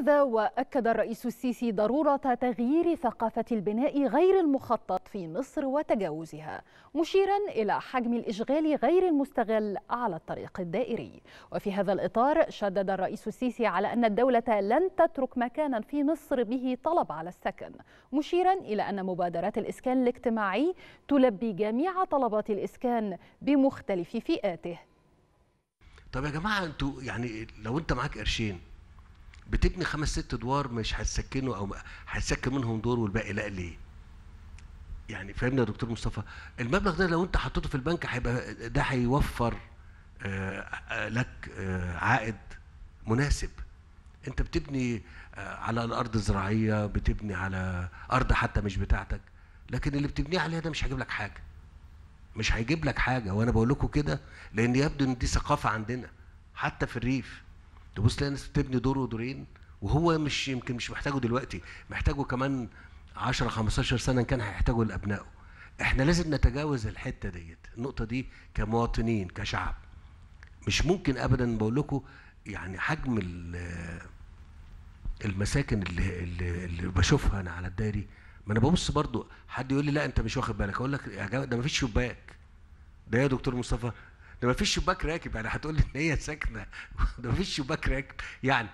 هذا واكد الرئيس السيسي ضروره تغيير ثقافه البناء غير المخطط في مصر وتجاوزها مشيرا الى حجم الاشغال غير المستغل على الطريق الدائري وفي هذا الاطار شدد الرئيس السيسي على ان الدوله لن تترك مكانا في مصر به طلب على السكن مشيرا الى ان مبادرات الاسكان الاجتماعي تلبي جميع طلبات الاسكان بمختلف فئاته طب يا جماعه انتوا يعني لو انت معاك قرشين بتبني خمس ست ادوار مش هتسكنه او هتسكن منهم دور والباقي لا ليه؟ يعني فهمنا يا دكتور مصطفى المبلغ ده لو انت حطيته في البنك هيبقى ده هيوفر آه، آه، لك آه، عائد مناسب انت بتبني على الارض الزراعيه بتبني على ارض حتى مش بتاعتك لكن اللي بتبنيه عليها ده مش هيجيب لك حاجه مش هيجيب لك حاجه وانا بقول لكم كده لان يبدو ان دي ثقافه عندنا حتى في الريف تبص تلاقي ناس بتبني دور ودورين وهو مش يمكن مش محتاجه دلوقتي محتاجه كمان 10 15 سنه كان هيحتاجه لابنائه احنا لازم نتجاوز الحته ديت النقطه دي كمواطنين كشعب مش ممكن ابدا بقول لكم يعني حجم المساكن اللي, اللي, اللي بشوفها انا على الدائري ما انا ببص برضو حد يقول لي لا انت مش واخد بالك اقول لك يا جماعه ده ما فيش شباك ده يا دكتور مصطفى ده ما فيش شباك راكب يعني هتقول لي ان هي ساكنه ده ما فيش شباك راكب يعني